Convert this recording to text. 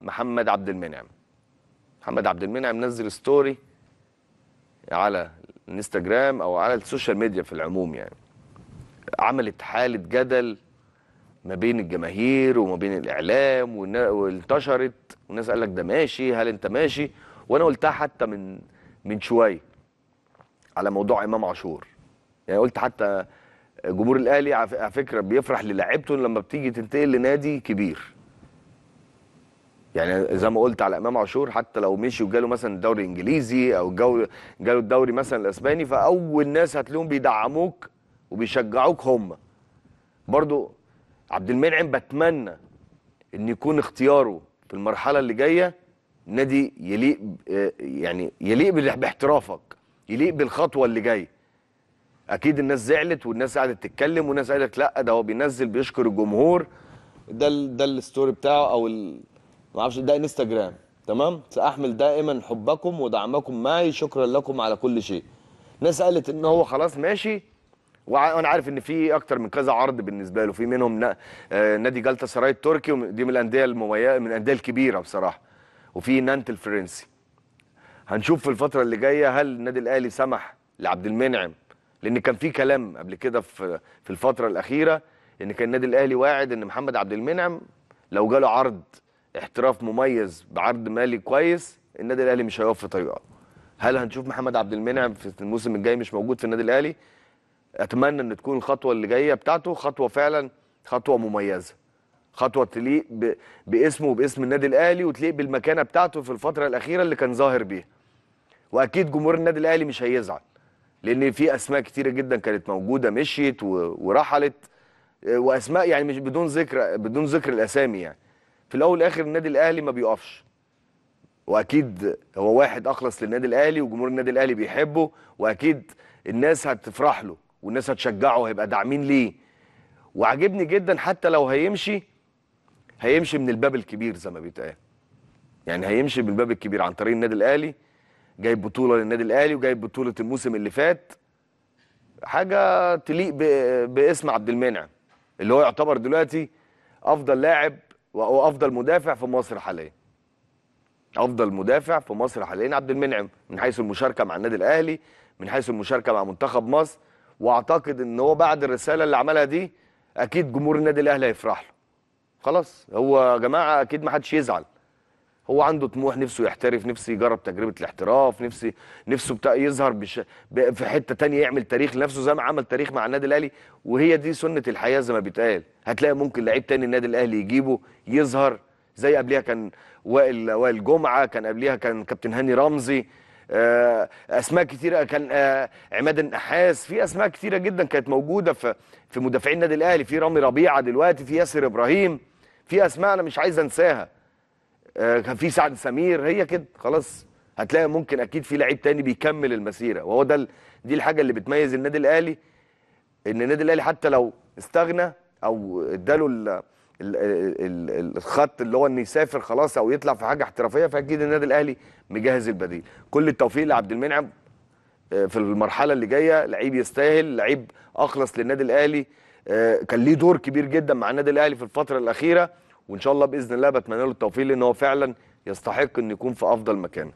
محمد عبد المنعم محمد عبد المنعم نزل ستوري على الانستجرام او على السوشيال ميديا في العموم يعني عملت حاله جدل ما بين الجماهير وما بين الاعلام وانتشرت والناس قال لك ده ماشي هل انت ماشي وانا قلتها حتى من من شويه على موضوع امام عاشور يعني قلت حتى جمهور الاهلي على فكره بيفرح للاعبته لما بتيجي تنتقل لنادي كبير يعني زي ما قلت على امام عاشور حتى لو مشي وجاله مثلا الدوري الانجليزي او جاله الدوري مثلا الاسباني فاول ناس هتلاقيهم بيدعموك وبيشجعوك هم برضو عبد المنعم بتمنى ان يكون اختياره في المرحله اللي جايه نادي يليق يعني يليق باحترافك يليق بالخطوه اللي جايه اكيد الناس زعلت والناس قعدت تتكلم والناس قالت لا ده هو بينزل بيشكر الجمهور ده ده الستوري بتاعه او ال ما اعرفش ده انستغرام تمام ساحمل دائما حبكم ودعمكم معي شكرا لكم على كل شيء ناس قالت ان هو خلاص ماشي وانا عارف ان في اكتر من كذا عرض بالنسبه له في منهم آه، نادي جلطه سراي التركي ودي من الانديه المميزه من الانديه الكبيره بصراحه وفي نانت الفرنسي هنشوف في الفتره اللي جايه هل النادي الاهلي سمح لعبد المنعم لان كان في كلام قبل كده في في الفتره الاخيره ان كان النادي الاهلي واعد ان محمد عبد المنعم لو جاله عرض احتراف مميز بعرض مالي كويس النادي الاهلي مش هيقف في طريقه هل هنشوف محمد عبد المنعم في الموسم الجاي مش موجود في النادي الاهلي اتمنى ان تكون الخطوه اللي جايه بتاعته خطوه فعلا خطوه مميزه خطوه تليق ب... باسمه وباسم النادي الاهلي وتليق بالمكانه بتاعته في الفتره الاخيره اللي كان ظاهر بيها واكيد جمهور النادي الاهلي مش هيزعل لان في اسماء كتيره جدا كانت موجوده مشيت و... ورحلت آه، واسماء يعني مش بدون ذكر بدون ذكر الاسامي يعني في الاول والاخر النادي الاهلي ما بيقفش واكيد هو واحد اخلص للنادي الاهلي وجمهور النادي الاهلي بيحبه واكيد الناس هتفرح له والناس هتشجعه هيبقى داعمين ليه وعجبني جدا حتى لو هيمشي هيمشي من الباب الكبير زي ما بيتقال يعني هيمشي من الباب الكبير عن طريق النادي الاهلي جايب بطوله للنادي الاهلي وجايب بطوله الموسم اللي فات حاجه تليق باسم عبد المنعم اللي هو يعتبر دلوقتي افضل لاعب افضل مدافع في مصر حاليا افضل مدافع في مصر حاليا عبد المنعم من حيث المشاركه مع النادي الاهلي من حيث المشاركه مع منتخب مصر واعتقد ان هو بعد الرساله اللي عملها دي اكيد جمهور النادي الاهلي هيفرح له خلاص هو يا جماعه اكيد ما حدش يزعل هو عنده طموح نفسه يحترف نفسه يجرب تجربه الاحتراف نفسه نفسه بتاع يظهر بش... ب... في حته تانية يعمل تاريخ لنفسه زي ما عمل تاريخ مع النادي الاهلي وهي دي سنه الحياه زي ما بيتقال هتلاقي ممكن لعيب تاني النادي الاهلي يجيبه يظهر زي قبليها كان وائل وائل جمعه كان قبليها كان كابتن هاني رمزي آه، اسماء كتيره كان آه، عماد النحاس في اسماء كتيره جدا كانت موجوده في في مدافعين النادي الاهلي في رامي ربيعه دلوقتي في ياسر ابراهيم في اسماء انا مش عايز انساها آه، كان في سعد سمير هي كده خلاص هتلاقي ممكن اكيد في لعيب تاني بيكمل المسيره وهو ده دي الحاجه اللي بتميز النادي الاهلي ان النادي الاهلي حتى لو استغنى او اداله ال الخط اللي هو انه يسافر خلاص او يطلع في حاجه احترافيه فاكيد النادي الاهلي مجهز البديل كل التوفيق لعبد المنعم آه، في المرحله اللي جايه لعيب يستاهل لعيب اخلص للنادي الاهلي آه، كان ليه دور كبير جدا مع النادي الاهلي في الفتره الاخيره وان شاء الله باذن الله بتمنى له التوفيق لان هو فعلا يستحق انه يكون في افضل مكان